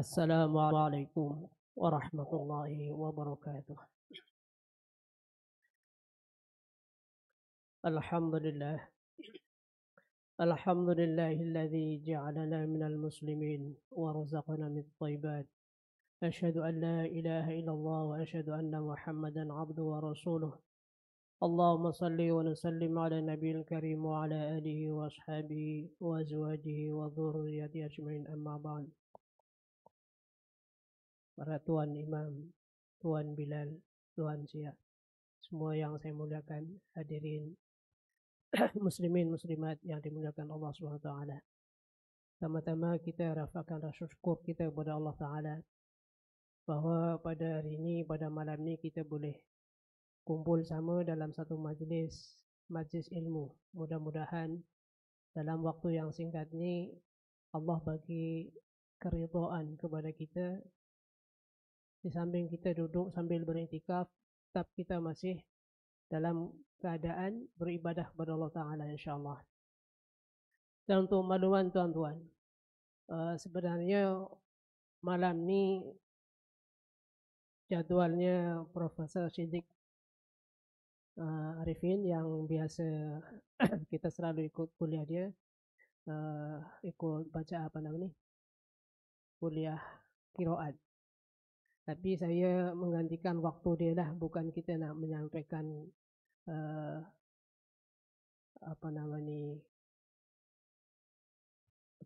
السلام عليكم ورحمة الله وبركاته الحمد لله الحمد لله الذي جعلنا من المسلمين ورزقنا من الطيبات أشهد أن لا إله إلا الله وأشهد أن محمدا عبده ورسوله اللهم صل وسلم على النبي الكريم وعلى آله وأصحابه وأزواجه وذريته أجمعين أما بعد para tuan imam, tuan Bilal, tuan Syiah. Semua yang saya muliakan hadirin muslimin muslimat yang dimuliakan Allah Subhanahu taala. Pertama-tama kita rafakkan rasa syukur kita kepada Allah taala bahawa pada hari ini pada malam ini kita boleh kumpul sama dalam satu majlis majlis ilmu. Mudah-mudahan dalam waktu yang singkat ini Allah bagi keridhaan kepada kita di samping kita duduk sambil beriktikaf tetap kita masih dalam keadaan beribadah kepada Allah Ta'ala insyaAllah. Dan untuk maluan tuan-tuan, eh, sebenarnya malam ni jadualnya Profesor Siddiq eh, Arifin yang biasa kita selalu ikut kuliah dia, eh, ikut baca apa namanya, kuliah kiroat. Tapi saya menggantikan waktu dia lah, bukan kita nak menyampaikan uh, apa nama ni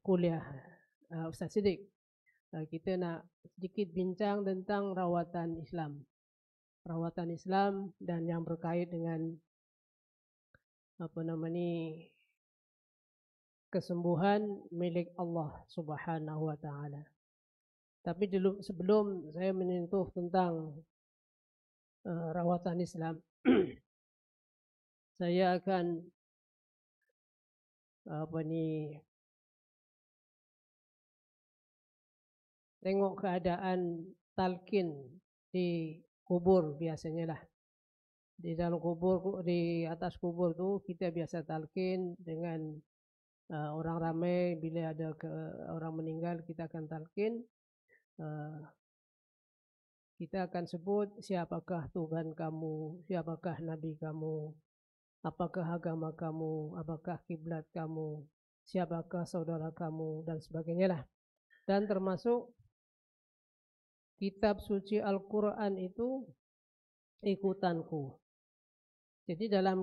kuliah uh, Ustaz Siddiq. Uh, kita nak sedikit bincang tentang rawatan Islam. Rawatan Islam dan yang berkait dengan apa nama ni kesembuhan milik Allah Subhanahu wa taala. Tapi dulu sebelum saya menyentuh tentang uh, rawatan Islam, saya akan apa ni tengok keadaan talkin di kubur biasanya lah di dalam kubur di atas kubur tu kita biasa talkin dengan uh, orang ramai bila ada ke, orang meninggal kita akan talkin Eh, kita akan sebut siapakah Tuhan kamu, siapakah Nabi kamu, apakah agama kamu, apakah kiblat kamu, siapakah saudara kamu, dan sebagainya lah. Dan termasuk kitab suci Al-Quran itu ikutanku. Jadi dalam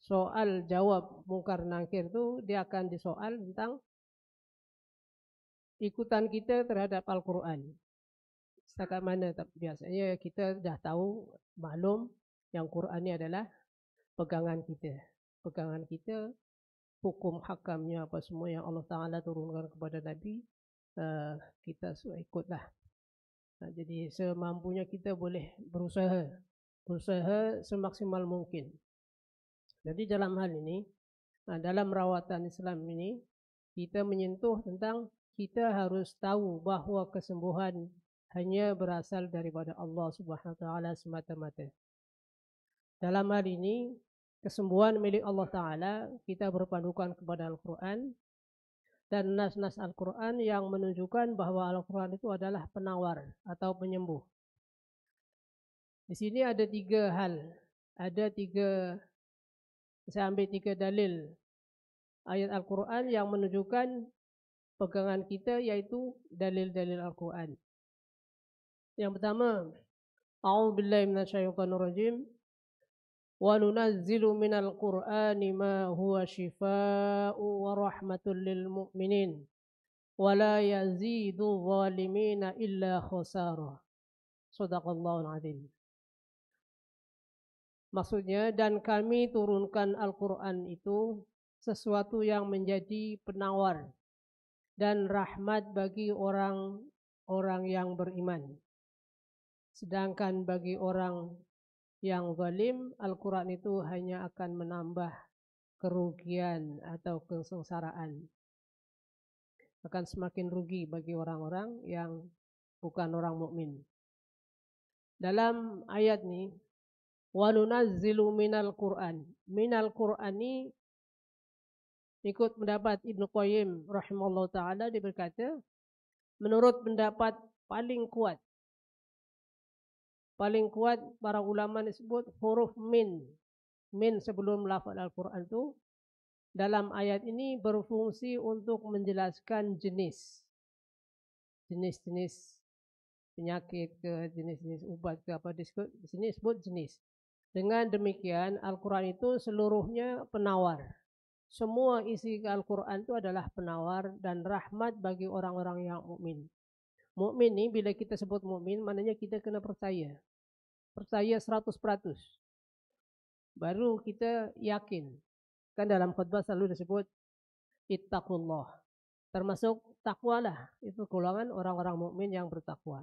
soal jawab mungkar nangkir itu dia akan disoal tentang ikutan kita terhadap Al-Quran. Setakat mana biasanya kita dah tahu, maklum yang Quran ini adalah pegangan kita. Pegangan kita, hukum hakamnya apa semua yang Allah Ta'ala turunkan kepada Nabi, eh, kita ikutlah. Ha, jadi semampunya kita boleh berusaha. Berusaha semaksimal mungkin. Jadi dalam hal ini, ha, dalam rawatan Islam ini, kita menyentuh tentang kita harus tahu bahawa kesembuhan hanya berasal daripada Allah Subhanahu Wa Taala semata-mata. Dalam hal ini, kesembuhan milik Allah Taala kita berpandukan kepada Al-Quran dan nas-nas Al-Quran yang menunjukkan bahawa Al-Quran itu adalah penawar atau penyembuh. Di sini ada tiga hal, ada tiga, saya ambil tiga dalil ayat Al-Quran yang menunjukkan pegangan kita yaitu dalil-dalil Al-Quran. Yang pertama, A'udzu billahi minasyaitonir rajim. Wa nunazzilu minal Qur'ani ma huwa shifaa'u wa rahmatul lil mu'minin wa la yazidu dhalimina illa khusara. Sadaqallahu al-'adzim. Maksudnya dan kami turunkan Al-Qur'an itu sesuatu yang menjadi penawar dan rahmat bagi orang-orang yang beriman. Sedangkan bagi orang yang zalim, Al-Quran itu hanya akan menambah kerugian atau kesengsaraan. Akan semakin rugi bagi orang-orang yang bukan orang mukmin. Dalam ayat ini, وَنُنَزِّلُ مِنَ Quran. Minal Quran qurani ikut pendapat Ibn Qayyim rahimahullah ta'ala, dia berkata, menurut pendapat paling kuat, paling kuat para ulama disebut huruf min, min sebelum lafad Al-Quran itu, dalam ayat ini berfungsi untuk menjelaskan jenis, jenis-jenis penyakit ke jenis-jenis ubat ke apa disebut, disini disebut jenis. Dengan demikian, Al-Quran itu seluruhnya penawar semua isi Al-Quran itu adalah penawar dan rahmat bagi orang-orang yang mukmin. Mukmin ini bila kita sebut mukmin, maknanya kita kena percaya. Percaya seratus peratus Baru kita yakin. Kan dalam khutbah selalu disebut ittaqullah. Termasuk takwalah. Itu golongan orang-orang mukmin yang bertakwa.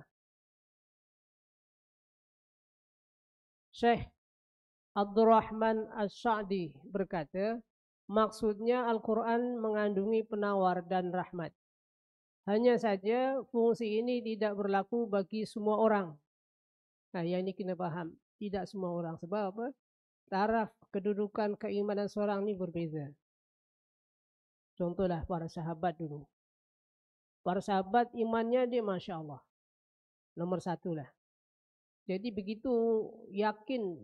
Syekh Abdurrahman As-Sa'di berkata, Maksudnya Al-Quran mengandungi penawar dan rahmat. Hanya saja fungsi ini tidak berlaku bagi semua orang. Nah, yang ini kena paham. Tidak semua orang. Sebab apa? Taraf kedudukan keimanan seorang ini berbeza. Contohlah para sahabat dulu. Para sahabat imannya dia Masya Allah. Nomor satulah. Jadi begitu yakin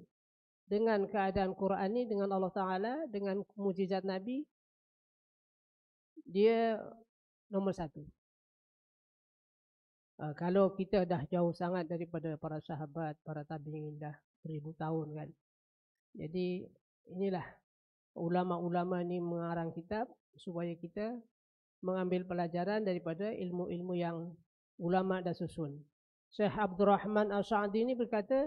dengan keadaan Quran ini dengan Allah Taala dengan mujizat Nabi dia nomor satu. Uh, kalau kita dah jauh sangat daripada para sahabat, para tabi'in dah beribu tahun kan. Jadi inilah ulama-ulama ni mengarang kitab supaya kita mengambil pelajaran daripada ilmu-ilmu yang ulama dah susun. Syekh Abdul Rahman Al-Sa'di ini berkata,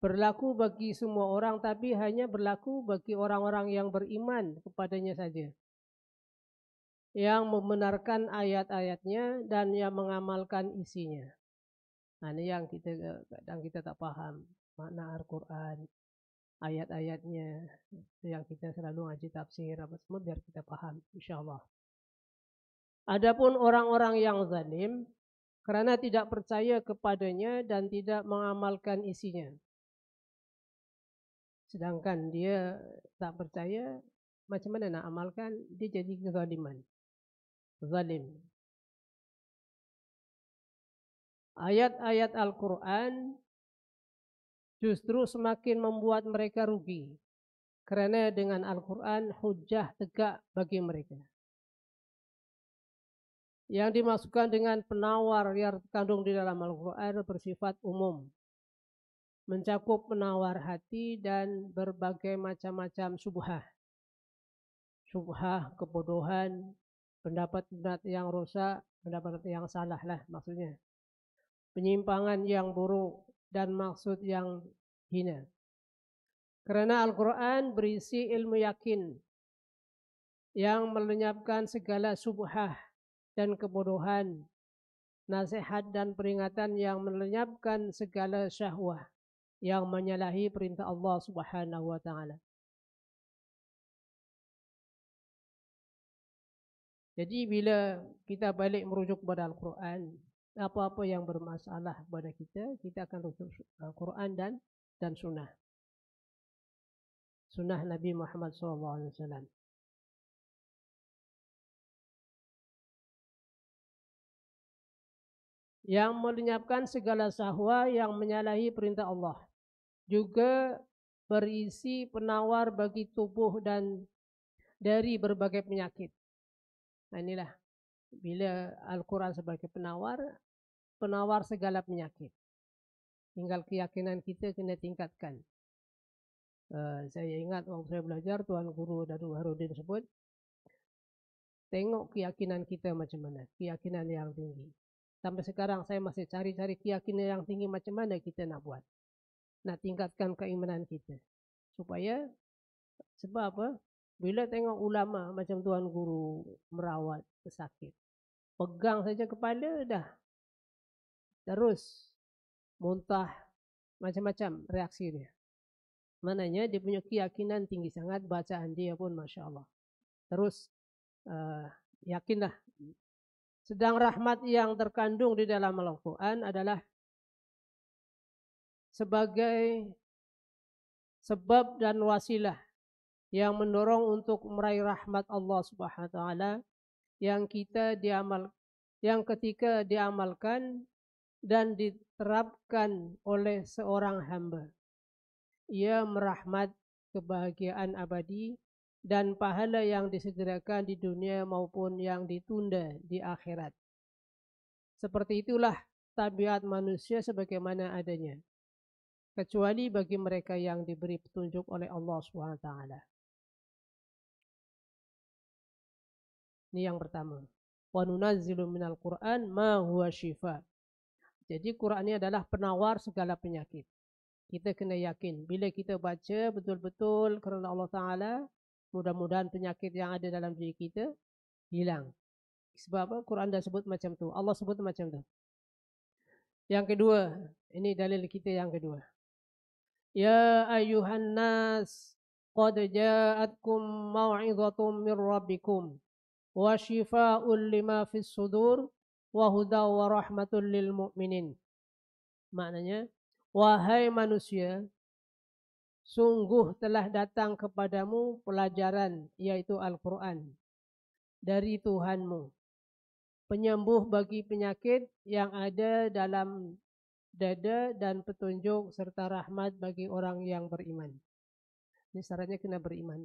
berlaku bagi semua orang tapi hanya berlaku bagi orang-orang yang beriman kepadanya saja. Yang membenarkan ayat-ayatnya dan yang mengamalkan isinya. Nah, ini yang kita kadang kita tak paham makna Al-Quran, ayat-ayatnya yang kita selalu ngaji tafsir apa semua biar kita paham insyaAllah. Adapun orang-orang yang zalim, kerana tidak percaya kepadanya dan tidak mengamalkan isinya sedangkan dia tak percaya macam mana nak amalkan dia jadi kezaliman zalim ayat-ayat Al-Quran justru semakin membuat mereka rugi kerana dengan Al-Quran hujah tegak bagi mereka yang dimasukkan dengan penawar yang terkandung di dalam Al-Quran bersifat umum mencakup menawar hati dan berbagai macam-macam subhah. Subhah, kebodohan, pendapat-pendapat yang rusak, pendapat yang salah lah maksudnya. Penyimpangan yang buruk dan maksud yang hina. Karena Al-Quran berisi ilmu yakin yang melenyapkan segala subhah dan kebodohan, nasihat dan peringatan yang melenyapkan segala syahwah yang menyalahi perintah Allah Subhanahu wa taala. Jadi bila kita balik merujuk kepada Al-Quran, apa-apa yang bermasalah kepada kita, kita akan rujuk Al-Quran uh, dan dan sunnah. Sunnah Nabi Muhammad SAW. Yang melenyapkan segala sahwa yang menyalahi perintah Allah juga berisi penawar bagi tubuh dan dari berbagai penyakit. Nah inilah bila Al-Quran sebagai penawar, penawar segala penyakit. Tinggal keyakinan kita kena tingkatkan. Uh, saya ingat waktu saya belajar Tuan Guru Dato Harudin tersebut, tengok keyakinan kita macam mana, keyakinan yang tinggi. Sampai sekarang saya masih cari-cari keyakinan yang tinggi macam mana kita nak buat nak tingkatkan keimanan kita. Supaya sebab apa? Bila tengok ulama macam tuan guru merawat pesakit. Pegang saja kepala dah. Terus muntah macam-macam reaksi dia. Mananya dia punya keyakinan tinggi sangat bacaan dia pun Masya Allah. Terus uh, yakinlah. Sedang rahmat yang terkandung di dalam Al-Quran adalah sebagai sebab dan wasilah yang mendorong untuk meraih rahmat Allah Subhanahu wa taala yang kita diamal yang ketika diamalkan dan diterapkan oleh seorang hamba ia merahmat kebahagiaan abadi dan pahala yang disegerakan di dunia maupun yang ditunda di akhirat seperti itulah tabiat manusia sebagaimana adanya kecuali bagi mereka yang diberi petunjuk oleh Allah SWT. Ini yang pertama. Wa nunazzilu minal Qur'an ma huwa syifa. Jadi Quran ini adalah penawar segala penyakit. Kita kena yakin bila kita baca betul-betul kerana Allah Taala, mudah-mudahan penyakit yang ada dalam diri kita hilang. Sebab apa? Quran dah sebut macam tu. Allah sebut macam tu. Yang kedua, ini dalil kita yang kedua. Ya ayuhan يا أيها الناس قد جاءتكم موعظة من ربكم وشفاء لما في الصدور وهدى ورحمة للمؤمنين maknanya wahai manusia sungguh telah datang kepadamu pelajaran yaitu Al-Quran dari Tuhanmu penyembuh bagi penyakit yang ada dalam dada dan petunjuk serta rahmat bagi orang yang beriman. Ini sarannya kena beriman.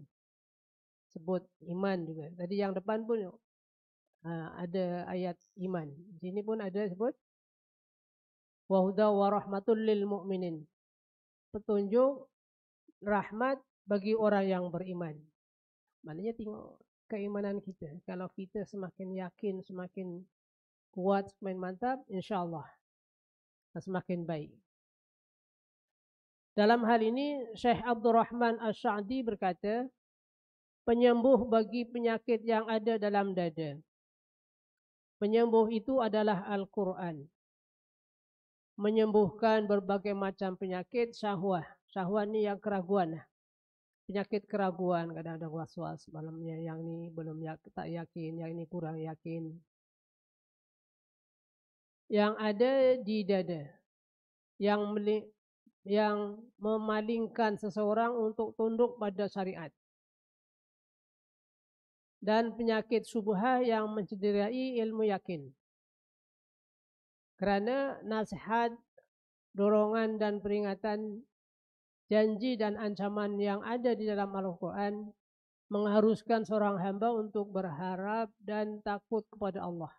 Sebut iman juga. Tadi yang depan pun ha, ada ayat iman. Di sini pun ada sebut wa huda wa rahmatul lil mu'minin. Petunjuk rahmat bagi orang yang beriman. Maknanya tengok keimanan kita. Kalau kita semakin yakin, semakin kuat, semakin mantap, insyaAllah semakin baik. Dalam hal ini, Syekh Abdul Rahman Al-Sha'di berkata, penyembuh bagi penyakit yang ada dalam dada. Penyembuh itu adalah Al-Quran. Menyembuhkan berbagai macam penyakit syahwah. Syahwah ini yang keraguan. Lah. Penyakit keraguan, kadang-kadang was-was, malamnya yang ini belum tak yakin, yang ini kurang yakin, yang ada di dada yang yang memalingkan seseorang untuk tunduk pada syariat dan penyakit subuhah yang mencederai ilmu yakin kerana nasihat dorongan dan peringatan janji dan ancaman yang ada di dalam Al-Quran mengharuskan seorang hamba untuk berharap dan takut kepada Allah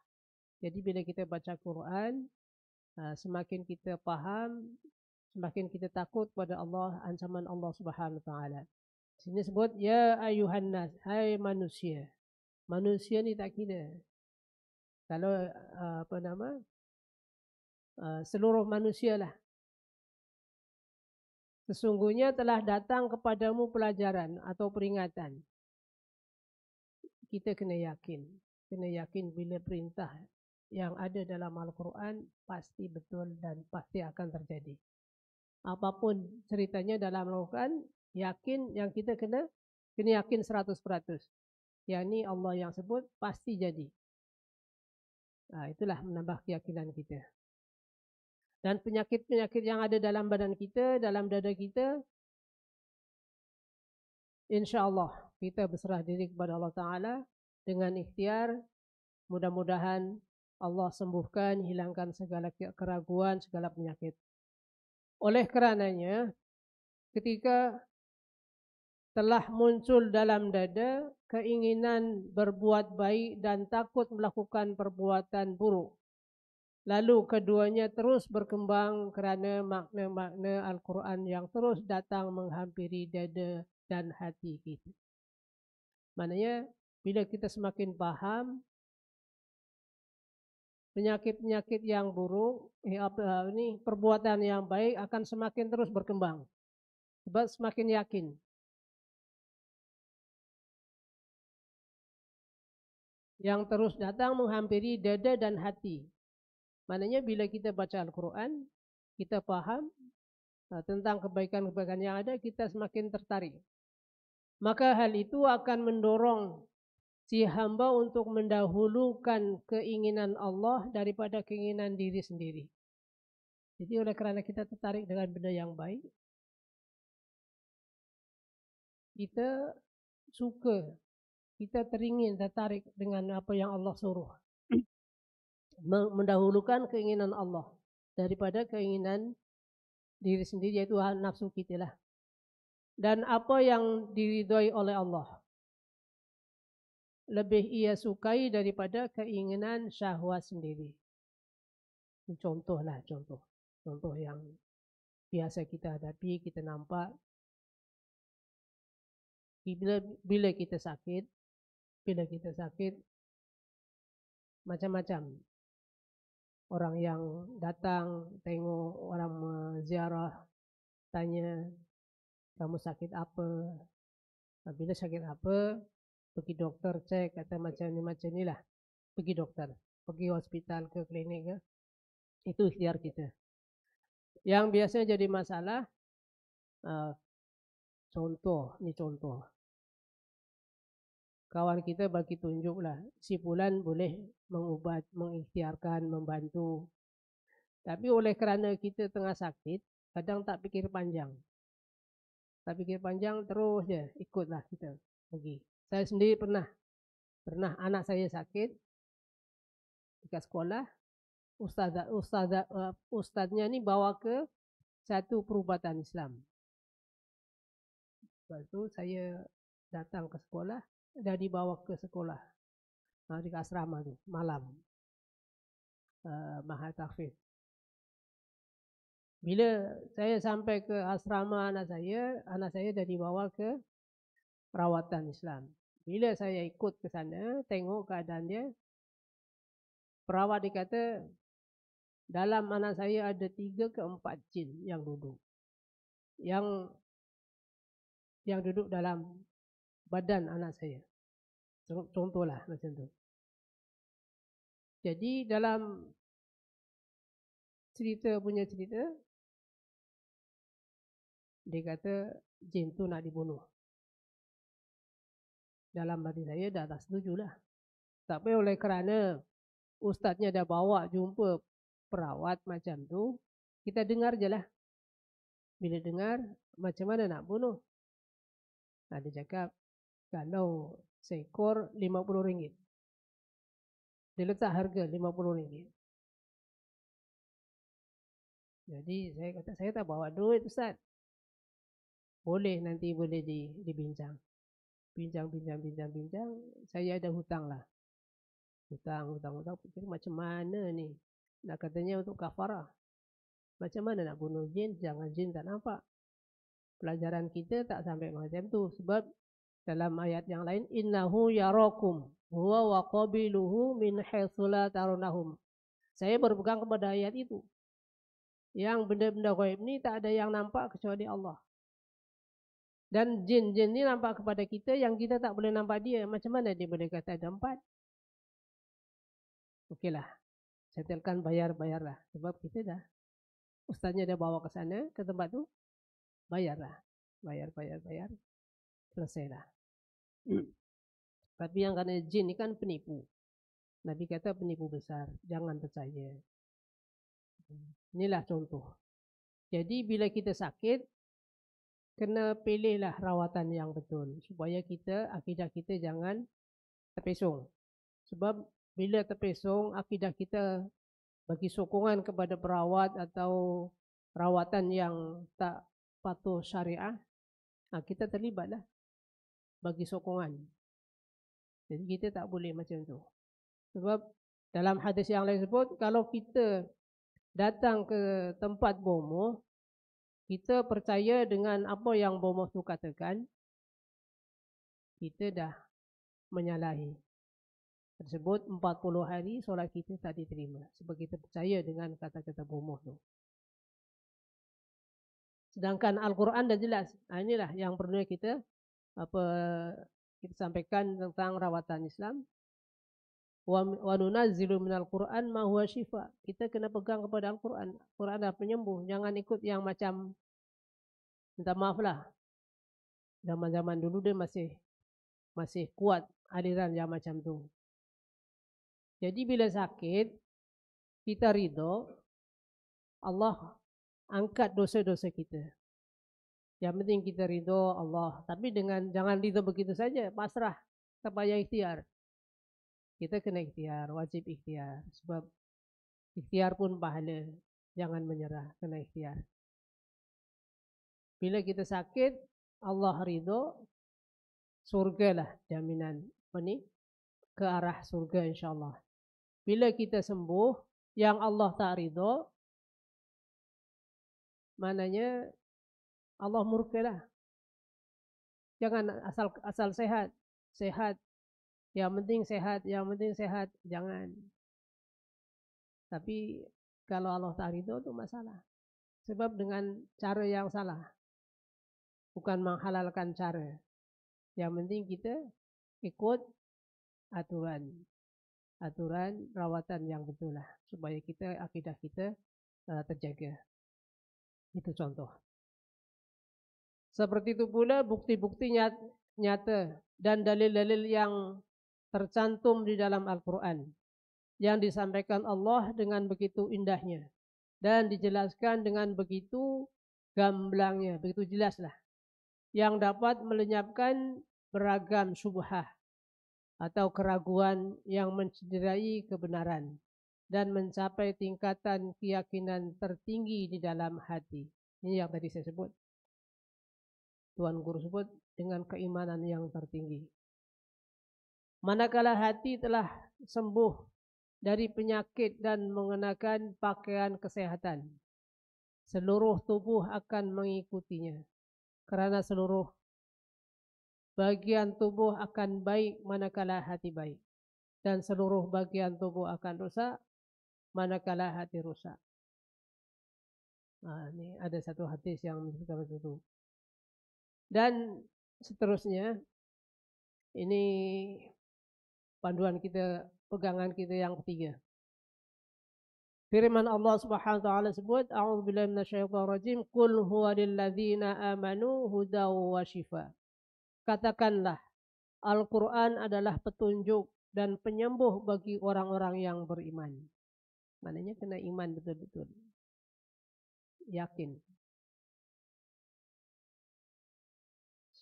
jadi bila kita baca Quran, ah, semakin kita faham, semakin kita takut pada Allah, ancaman Allah Subhanahu Wa taala. Sini sebut ya ayuhan nas, hai manusia. Manusia ni tak kira. Kalau ah, apa nama? Ah, seluruh manusia lah. Sesungguhnya telah datang kepadamu pelajaran atau peringatan. Kita kena yakin. Kena yakin bila perintah yang ada dalam Al-Quran pasti betul dan pasti akan terjadi. Apapun ceritanya dalam Al-Quran, yakin yang kita kena, kena yakin peratus, Yang ini Allah yang sebut, pasti jadi. Nah, ha, itulah menambah keyakinan kita. Dan penyakit-penyakit yang ada dalam badan kita, dalam dada kita, insyaAllah kita berserah diri kepada Allah Ta'ala dengan ikhtiar, mudah-mudahan Allah sembuhkan, hilangkan segala keraguan, segala penyakit. Oleh kerananya, ketika telah muncul dalam dada keinginan berbuat baik dan takut melakukan perbuatan buruk. Lalu keduanya terus berkembang kerana makna-makna Al-Quran yang terus datang menghampiri dada dan hati kita. Maknanya, bila kita semakin faham, penyakit-penyakit yang buruk, ya, ini perbuatan yang baik akan semakin terus berkembang. Sebab semakin yakin. Yang terus datang menghampiri dada dan hati. Maknanya bila kita baca Al-Quran, kita paham eh, tentang kebaikan-kebaikan yang ada, kita semakin tertarik. Maka hal itu akan mendorong si hamba untuk mendahulukan keinginan Allah daripada keinginan diri sendiri. Jadi oleh kerana kita tertarik dengan benda yang baik, kita suka, kita teringin, tertarik dengan apa yang Allah suruh. Hmm. Mendahulukan keinginan Allah daripada keinginan diri sendiri, yaitu nafsu kita lah. Dan apa yang diridhoi oleh Allah lebih ia sukai daripada keinginan syahwat sendiri. Contoh lah contoh. Contoh yang biasa kita hadapi, kita nampak. Bila, bila kita sakit, bila kita sakit, macam-macam. Orang yang datang, tengok orang ziarah, tanya, kamu sakit apa? Bila sakit apa? pergi doktor cek kata macam ni macam ni lah pergi doktor pergi hospital ke klinik ke itu ikhtiar kita yang biasanya jadi masalah uh, contoh ni contoh kawan kita bagi tunjuk lah. si bulan boleh mengubat mengikhtiarkan membantu tapi oleh kerana kita tengah sakit kadang tak fikir panjang tak fikir panjang terus je ikutlah kita pergi saya sendiri pernah pernah anak saya sakit dekat sekolah. Ustazah, ustazah, eh, uh, ustaznya ni bawa ke satu perubatan Islam. Lepas tu saya datang ke sekolah dan dibawa ke sekolah. Uh, ah, di asrama tu, malam. Uh, Bila saya sampai ke asrama anak saya, anak saya dah dibawa ke perawatan Islam. Bila saya ikut ke sana, tengok keadaan dia, perawat dikata, dalam anak saya ada tiga ke empat jin yang duduk. Yang yang duduk dalam badan anak saya. Contohlah macam tu. Jadi dalam cerita punya cerita, dia kata jin tu nak dibunuh dalam hati saya dah tak lah, Tapi oleh kerana ustaznya dah bawa jumpa perawat macam tu, kita dengar je lah. Bila dengar, macam mana nak bunuh? Nah, dia cakap, kalau seekor RM50. Dia letak harga RM50. Jadi saya kata, saya tak bawa duit ustaz. Boleh nanti boleh dibincang. Pinjam pinjam pinjam pinjam, saya ada hutang lah. Hutang, hutang, hutang. Fikir macam mana ni? Nak katanya untuk kafarah. Macam mana nak bunuh jin? Jangan jin tak nampak. Pelajaran kita tak sampai macam tu. Sebab dalam ayat yang lain, Innahu yarokum huwa wa qabiluhu min haisula tarunahum. Saya berpegang kepada ayat itu. Yang benda-benda gaib ni tak ada yang nampak kecuali Allah. Dan jin-jin ni nampak kepada kita yang kita tak boleh nampak dia. Macam mana dia boleh kata ada empat? Okeylah. Setelkan bayar-bayarlah. Sebab kita dah. Ustaznya dah bawa ke sana, ke tempat tu. Bayarlah. Bayar-bayar-bayar. Selesailah. Hmm. Tapi yang kena jin ni kan penipu. Nabi kata penipu besar. Jangan percaya. Hmm. Inilah contoh. Jadi bila kita sakit, kena pilihlah rawatan yang betul supaya kita akidah kita jangan terpesong. Sebab bila terpesong akidah kita bagi sokongan kepada perawat atau rawatan yang tak patuh syariah, ha, kita terlibatlah bagi sokongan. Jadi kita tak boleh macam tu. Sebab dalam hadis yang lain sebut, kalau kita datang ke tempat bomoh, kita percaya dengan apa yang bomoh tu katakan, kita dah menyalahi. Tersebut 40 hari solat kita tak diterima. Sebab kita percaya dengan kata-kata bomoh tu. Sedangkan Al-Quran dah jelas. Ha, inilah yang perlu kita apa kita sampaikan tentang rawatan Islam wa nunazzilu minal qur'an ma huwa syifa kita kena pegang kepada al-quran quran adalah penyembuh jangan ikut yang macam minta maaf lah zaman-zaman dulu dia masih masih kuat aliran yang macam tu jadi bila sakit kita ridho Allah angkat dosa-dosa kita yang penting kita ridho Allah tapi dengan jangan ridho begitu saja pasrah tak payah ikhtiar kita kena ikhtiar, wajib ikhtiar. Sebab ikhtiar pun pahala. Jangan menyerah, kena ikhtiar. Bila kita sakit, Allah ridho, surga lah jaminan. Apa ni? Ke arah surga insyaAllah. Bila kita sembuh, yang Allah tak ridho, maknanya Allah murka lah. Jangan asal asal sehat. Sehat yang penting sehat, yang penting sehat, jangan. Tapi kalau Allah tak itu itu masalah. Sebab dengan cara yang salah. Bukan menghalalkan cara. Yang penting kita ikut aturan. Aturan rawatan yang betul lah. Supaya kita, akidah kita eh, terjaga. Itu contoh. Seperti itu pula bukti-bukti nyata dan dalil-dalil yang tercantum di dalam Al-Quran yang disampaikan Allah dengan begitu indahnya dan dijelaskan dengan begitu gamblangnya, begitu jelaslah yang dapat melenyapkan beragam subhah atau keraguan yang mencederai kebenaran dan mencapai tingkatan keyakinan tertinggi di dalam hati. Ini yang tadi saya sebut. Tuan Guru sebut dengan keimanan yang tertinggi. Manakala hati telah sembuh dari penyakit dan mengenakan pakaian kesehatan. Seluruh tubuh akan mengikutinya. Kerana seluruh bagian tubuh akan baik manakala hati baik. Dan seluruh bagian tubuh akan rusak manakala hati rusak. Nah, ha, ini ada satu hadis yang menyebutkan itu. Dan seterusnya, ini panduan kita, pegangan kita yang ketiga. Firman Allah Subhanahu wa taala sebut, "A'udzu billahi minasyaitonir rajim. Qul huwa lilladzina amanu hudaw wa syifa." Katakanlah, Al-Qur'an adalah petunjuk dan penyembuh bagi orang-orang yang beriman. Maknanya kena iman betul-betul. Yakin.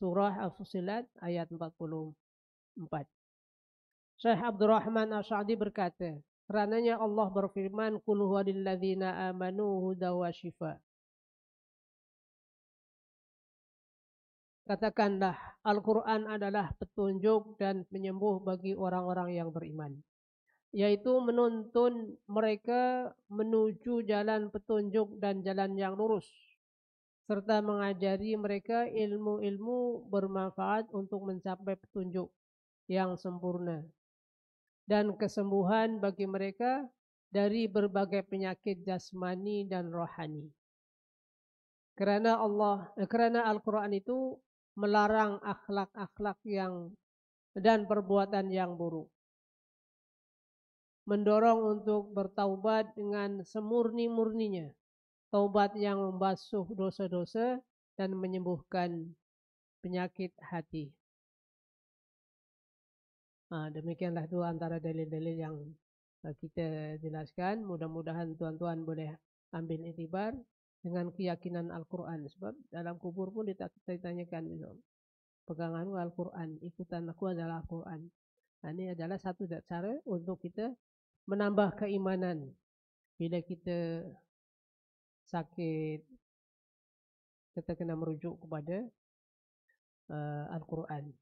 Surah Al-Fusilat ayat 44. Syekh Abdul Rahman Asy'adi berkata, karenanya Allah berfirman, "Qul huwallazina amanu huda syifa." Katakanlah, Al-Quran adalah petunjuk dan penyembuh bagi orang-orang yang beriman. Yaitu menuntun mereka menuju jalan petunjuk dan jalan yang lurus. Serta mengajari mereka ilmu-ilmu bermanfaat untuk mencapai petunjuk yang sempurna. dan kesembuhan bagi mereka dari berbagai penyakit jasmani dan rohani. Kerana Allah, eh, kerana Al-Quran itu melarang akhlak-akhlak yang dan perbuatan yang buruk. Mendorong untuk bertaubat dengan semurni-murninya. Taubat yang membasuh dosa-dosa dan menyembuhkan penyakit hati. Ha, demikianlah tu antara dalil-dalil yang ah, kita jelaskan. Mudah-mudahan tuan-tuan boleh ambil itibar dengan keyakinan Al-Quran. Sebab dalam kubur pun ditanyakan. Pegangan Al-Quran, ikutan aku adalah Al-Quran. Ha, ini adalah satu cara untuk kita menambah keimanan. Bila kita sakit, kita kena merujuk kepada uh, Al-Quran.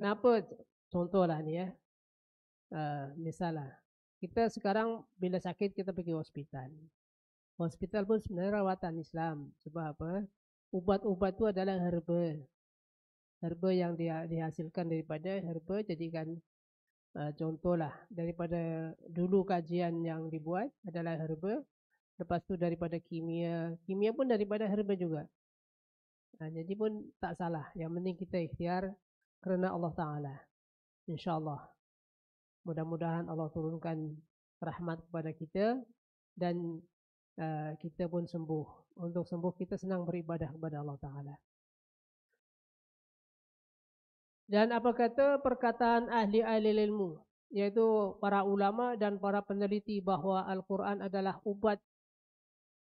Kenapa? lah ni ya. Uh, misalnya, kita sekarang bila sakit kita pergi hospital. Hospital pun sebenarnya rawatan Islam. Sebab apa? Ubat-ubat itu adalah herba. Herba yang dia, dihasilkan daripada herba jadikan uh, contohlah. Daripada dulu kajian yang dibuat adalah herba. Lepas tu daripada kimia. Kimia pun daripada herba juga. Nah, ha, jadi pun tak salah. Yang penting kita ikhtiar kerana Allah Ta'ala. InsyaAllah. Mudah-mudahan Allah turunkan rahmat kepada kita dan uh, kita pun sembuh. Untuk sembuh kita senang beribadah kepada Allah Ta'ala. Dan apa kata perkataan ahli-ahli ilmu, yaitu para ulama dan para peneliti bahawa Al-Quran adalah ubat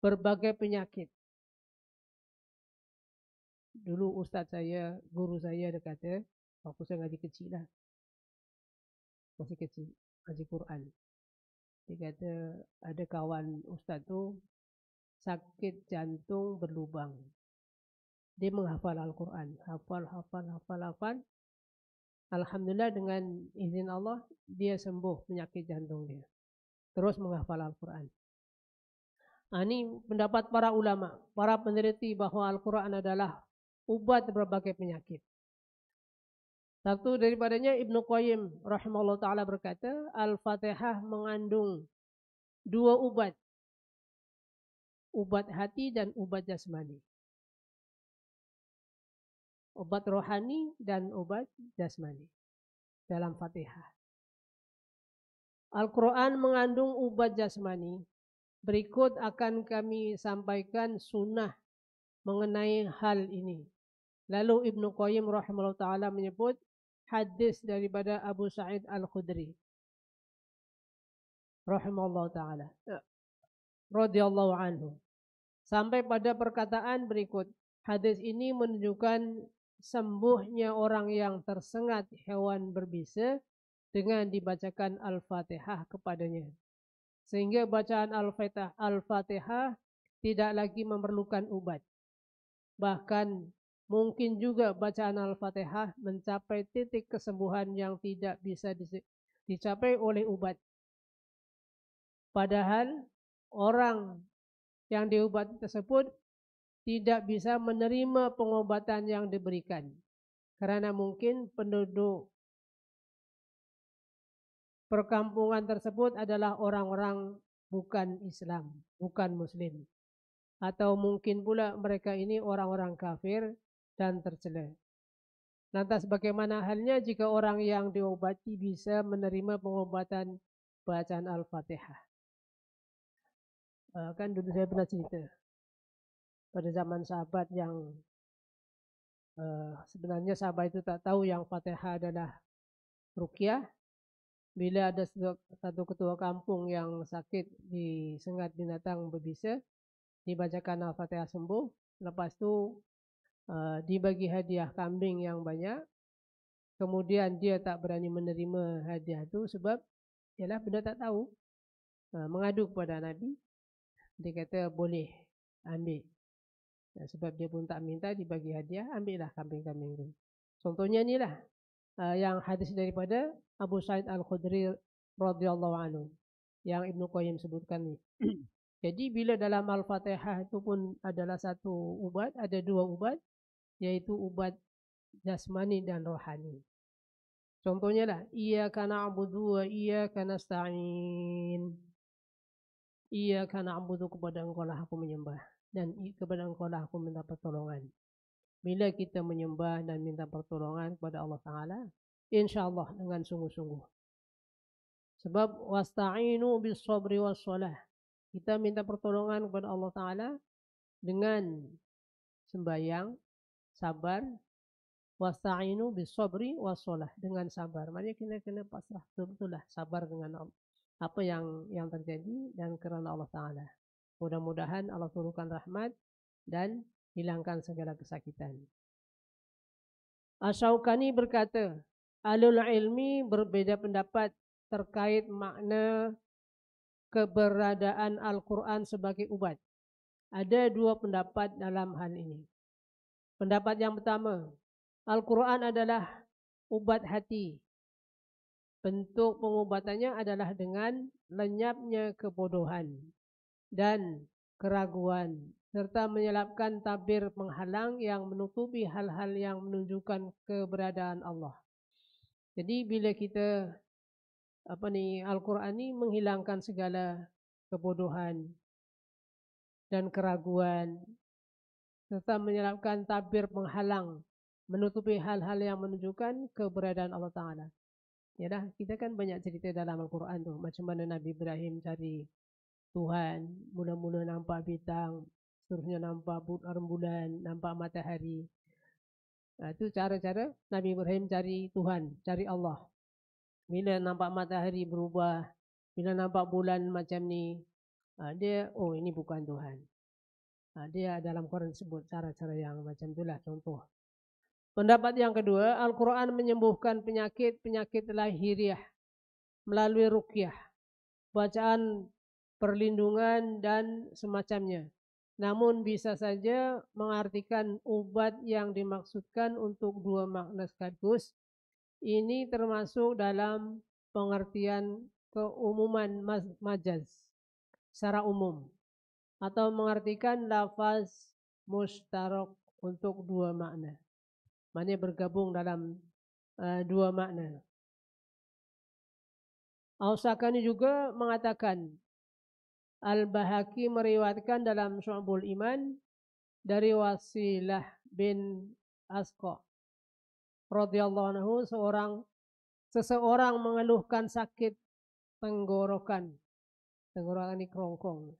berbagai penyakit. Dulu ustaz saya, guru saya dia kata, Waktu saya ngaji kecil lah. Masih kecil. Ngaji Quran. Dia kata ada kawan ustaz tu sakit jantung berlubang. Dia menghafal Al-Quran. Hafal, hafal, hafal, hafal. Alhamdulillah dengan izin Allah, dia sembuh penyakit jantung dia. Terus menghafal Al-Quran. Ini ha, pendapat para ulama, para peneliti bahawa Al-Quran adalah ubat berbagai penyakit. Satu daripadanya Ibn Qayyim rahimahullah ta'ala berkata, Al-Fatihah mengandung dua ubat. Ubat hati dan ubat jasmani. Ubat rohani dan ubat jasmani. Dalam Fatihah. Al-Quran mengandung ubat jasmani. Berikut akan kami sampaikan sunnah mengenai hal ini. Lalu Ibn Qayyim rahimahullah ta'ala menyebut hadis daripada Abu Sa'id Al-Khudri. Rahimahullah Ta'ala. Ya. Radiyallahu anhu. Sampai pada perkataan berikut. Hadis ini menunjukkan sembuhnya orang yang tersengat hewan berbisa dengan dibacakan Al-Fatihah kepadanya. Sehingga bacaan Al-Fatihah tidak lagi memerlukan ubat. Bahkan Mungkin juga bacaan Al-Fatihah mencapai titik kesembuhan yang tidak bisa dicapai oleh ubat. Padahal orang yang diubat tersebut tidak bisa menerima pengobatan yang diberikan. Karena mungkin penduduk perkampungan tersebut adalah orang-orang bukan Islam, bukan Muslim. Atau mungkin pula mereka ini orang-orang kafir dan tercela. Lantas bagaimana halnya jika orang yang diobati bisa menerima pengobatan bacaan Al-Fatihah? Eh, kan dulu saya pernah cerita pada zaman sahabat yang eh, sebenarnya sahabat itu tak tahu yang Fatihah adalah rukyah. Bila ada satu ketua kampung yang sakit disengat binatang berbisa, dibacakan Al-Fatihah sembuh. Lepas itu Eh, dibagi hadiah kambing yang banyak kemudian dia tak berani menerima hadiah itu sebab ialah benda tak tahu eh, mengadu kepada nabi dia kata boleh ambil eh, sebab dia pun tak minta dibagi hadiah ambillah kambing-kambing itu contohnya inilah yang hadis daripada Abu Said Al-Khudri radhiyallahu anhu yang Ibnu Qayyim sebutkan ni jadi bila dalam Al-Fatihah itu pun adalah satu ubat, ada dua ubat yaitu ubat jasmani dan rohani. Contohnya lah, iya iyyaka na'budu wa stain, iya Iyyaka na'budu kepada engkau lah aku menyembah dan kepada engkau lah aku minta pertolongan. Bila kita menyembah dan minta pertolongan kepada Allah Taala, insyaallah dengan sungguh-sungguh. Sebab wasta'inu bis-sabri was-shalah. Kita minta pertolongan kepada Allah Taala dengan sembahyang sabar wasta'inu bisabri wasalah dengan sabar maknanya kena kena pasrah betul lah. sabar dengan apa yang yang terjadi dan kerana Allah taala mudah-mudahan Allah turunkan rahmat dan hilangkan segala kesakitan Asyaukani berkata alul ilmi berbeza pendapat terkait makna keberadaan Al-Quran sebagai ubat. Ada dua pendapat dalam hal ini. Pendapat yang pertama, Al-Quran adalah ubat hati. Bentuk pengobatannya adalah dengan lenyapnya kebodohan dan keraguan serta menyelapkan tabir penghalang yang menutupi hal-hal yang menunjukkan keberadaan Allah. Jadi bila kita apa ni Al-Quran ini menghilangkan segala kebodohan dan keraguan serta menyerapkan tabir penghalang menutupi hal-hal yang menunjukkan keberadaan Allah Ta'ala. Ya dah, kita kan banyak cerita dalam Al-Quran tu. Macam mana Nabi Ibrahim cari Tuhan. Mula-mula nampak bintang. Seterusnya nampak bulan, Nampak matahari. Nah, ha, itu cara-cara Nabi Ibrahim cari Tuhan. Cari Allah. Bila nampak matahari berubah. Bila nampak bulan macam ni. Ha, dia, oh ini bukan Tuhan. Nah, dia dalam Quran sebut cara-cara yang macam itulah contoh. Pendapat yang kedua, Al-Quran menyembuhkan penyakit-penyakit lahiriah melalui rukyah, bacaan perlindungan dan semacamnya. Namun bisa saja mengartikan obat yang dimaksudkan untuk dua makna sekaligus. Ini termasuk dalam pengertian keumuman majaz secara umum atau mengartikan lafaz mustarok untuk dua makna. Maknanya bergabung dalam uh, dua makna. al juga mengatakan Al-Bahaki meriwayatkan dalam Syu'bul Iman dari Wasilah bin Asqa radhiyallahu anhu seorang seseorang mengeluhkan sakit tenggorokan tenggorokan ini kerongkong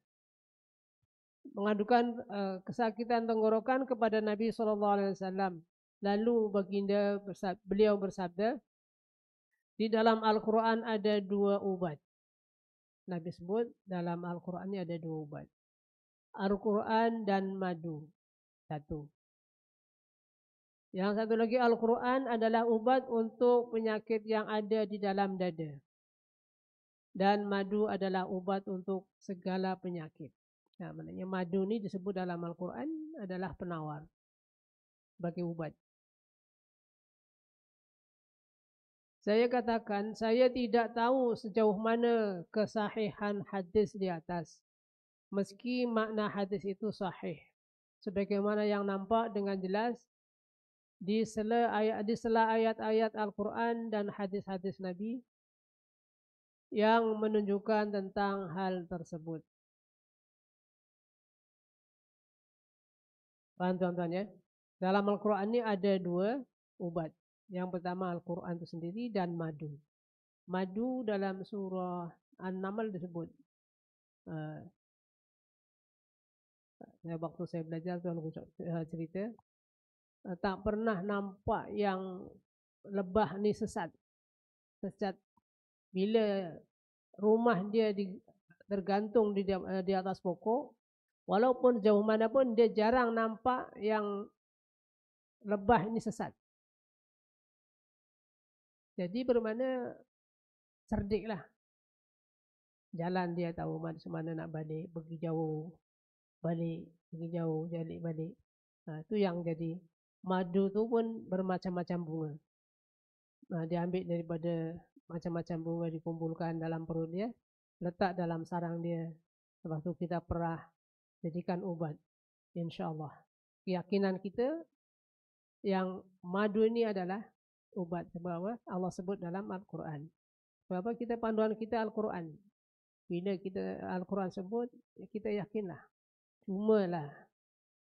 mengadukan eh, kesakitan tenggorokan kepada Nabi sallallahu alaihi wasallam. Lalu baginda bersabda, beliau bersabda, di dalam Al-Qur'an ada dua ubat. Nabi sebut dalam Al-Qur'an ini ada dua ubat. Al-Qur'an dan madu. Satu. Yang satu lagi Al-Quran adalah ubat untuk penyakit yang ada di dalam dada. Dan madu adalah ubat untuk segala penyakit. Ya, maknanya madu ni disebut dalam Al-Quran adalah penawar bagi ubat. Saya katakan saya tidak tahu sejauh mana kesahihan hadis di atas. Meski makna hadis itu sahih. Sebagaimana yang nampak dengan jelas di sela ayat di sela ayat-ayat Al-Quran dan hadis-hadis Nabi yang menunjukkan tentang hal tersebut. Paham tuan-tuan ya? Dalam Al-Quran ini ada dua ubat. Yang pertama Al-Quran itu sendiri dan madu. Madu dalam surah An-Naml disebut. Uh, waktu saya belajar tuan eh, cerita. Uh, tak pernah nampak yang lebah ni sesat. Sesat bila rumah dia di, tergantung di, eh, di atas pokok, Walaupun jauh mana pun dia jarang nampak yang lebah ini sesat. Jadi bermana cerdiklah. Jalan dia tahu mana mana nak balik, pergi jauh, balik, pergi jauh, jalan balik. Nah, ha, itu yang jadi madu tu pun bermacam-macam bunga. Nah, ha, dia ambil daripada macam-macam bunga dikumpulkan dalam perut dia, letak dalam sarang dia. Lepas tu kita perah, jadikan ubat insyaallah keyakinan kita yang madu ini adalah ubat sebab Allah sebut dalam Al-Quran sebab kita panduan kita Al-Quran bila kita Al-Quran sebut kita yakinlah Cuma lah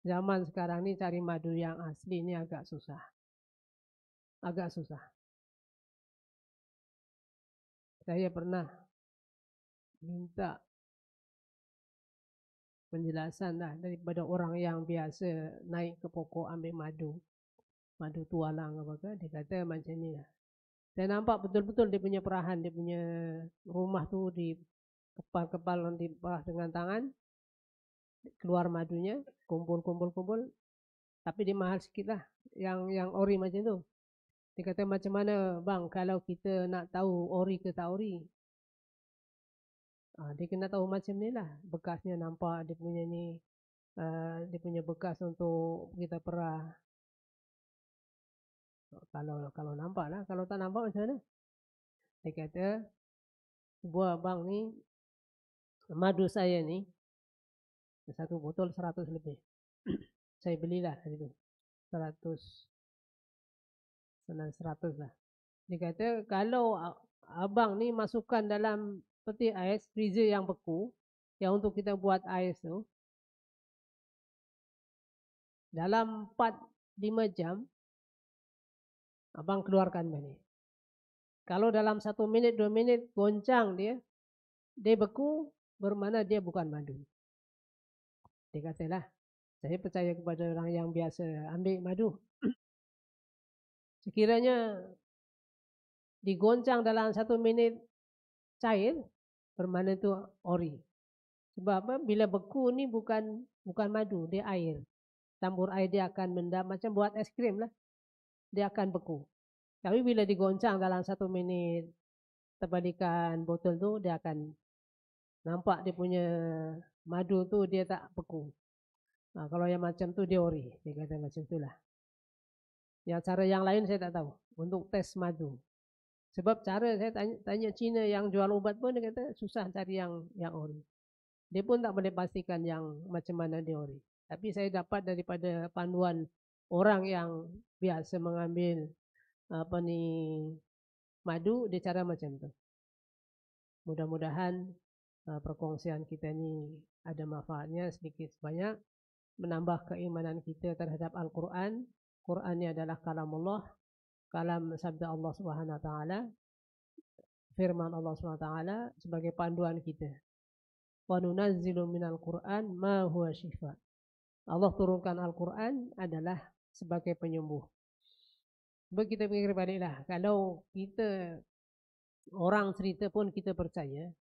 zaman sekarang ni cari madu yang asli ni agak susah agak susah saya pernah minta penjelasan lah daripada orang yang biasa naik ke pokok ambil madu. Madu tualang apa ke. Dia kata macam ni lah. Saya nampak betul-betul dia punya perahan. Dia punya rumah tu di kepal-kepal nanti perah dengan tangan. Keluar madunya. Kumpul-kumpul-kumpul. Tapi dia mahal sikit lah. Yang, yang ori macam tu. Dia kata macam mana bang kalau kita nak tahu ori ke tak ori. Ha, dia kena tahu macam ni lah. Bekasnya nampak dia punya ni. Uh, dia punya bekas untuk kita perah. Kalau kalau nampak lah. Kalau tak nampak macam mana? Dia kata, buah abang ni, madu saya ni, satu botol seratus lebih. saya belilah hari tu. Seratus. Senang seratus lah. Dia kata, kalau abang ni masukkan dalam seperti ais freezer yang beku yang untuk kita buat ais tu dalam 4 5 jam abang keluarkan ini. Kalau dalam 1 minit 2 minit goncang dia dia beku bermana dia bukan madu. Dia katalah saya percaya kepada orang yang biasa ambil madu. Sekiranya digoncang dalam satu minit cair bermakna tu ori. Sebab apa? Bila beku ni bukan bukan madu, dia air. Campur air dia akan mendam macam buat es krim lah. Dia akan beku. Tapi bila digoncang dalam satu minit, terbalikan botol tu dia akan nampak dia punya madu tu dia tak beku. Nah, ha, kalau yang macam tu dia ori. Dia kata macam itulah. Ya cara yang lain saya tak tahu untuk tes madu. Sebab cara saya tanya, tanya Cina yang jual ubat pun dia kata susah cari yang yang ori. Dia pun tak boleh pastikan yang macam mana dia ori. Tapi saya dapat daripada panduan orang yang biasa mengambil apa ni madu dia cara macam tu. Mudah-mudahan eh, perkongsian kita ni ada manfaatnya sedikit sebanyak menambah keimanan kita terhadap Al-Quran. Quran ni adalah kalam kalam sabda Allah Subhanahu wa taala firman Allah Subhanahu wa taala sebagai panduan kita wa nunazzilu minal qur'an ma huwa syifa Allah turunkan Al-Qur'an adalah sebagai penyembuh begitu pikir baliklah kalau kita orang cerita pun kita percaya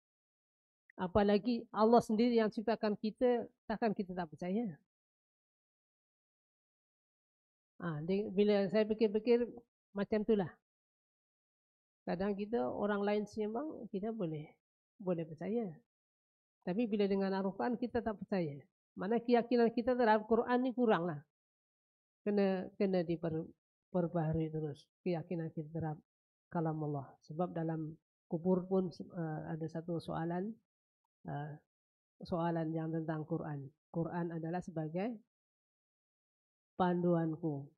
apalagi Allah sendiri yang ciptakan kita takkan kita tak percaya Ah, ha, bila saya fikir-fikir macam itulah. Kadang kita orang lain sembang, kita boleh boleh percaya. Tapi bila dengan Al-Quran kita tak percaya. Mana keyakinan kita terhadap Quran ini kuranglah. Kena kena diperbaharui terus keyakinan kita terhadap kalam Allah. Sebab dalam kubur pun uh, ada satu soalan uh, soalan yang tentang Quran. Quran adalah sebagai panduanku,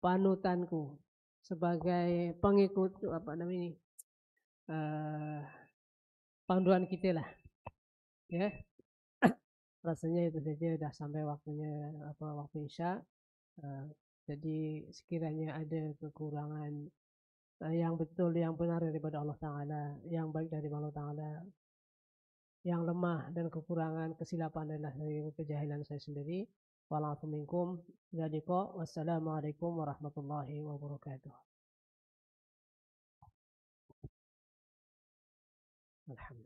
panutanku, sebagai pengikut apa nama ini uh, panduan kita lah ya yeah. rasanya itu saja dah sampai waktunya apa waktu isya uh, eh, jadi sekiranya ada kekurangan uh, yang betul yang benar daripada Allah Taala yang baik dari Allah Taala yang lemah dan kekurangan kesilapan adalah dari kejahilan saya sendiri walafu minkum. Jadi ya, po, wassalamualaikum warahmatullahi wabarakatuh. Alhamdulillah.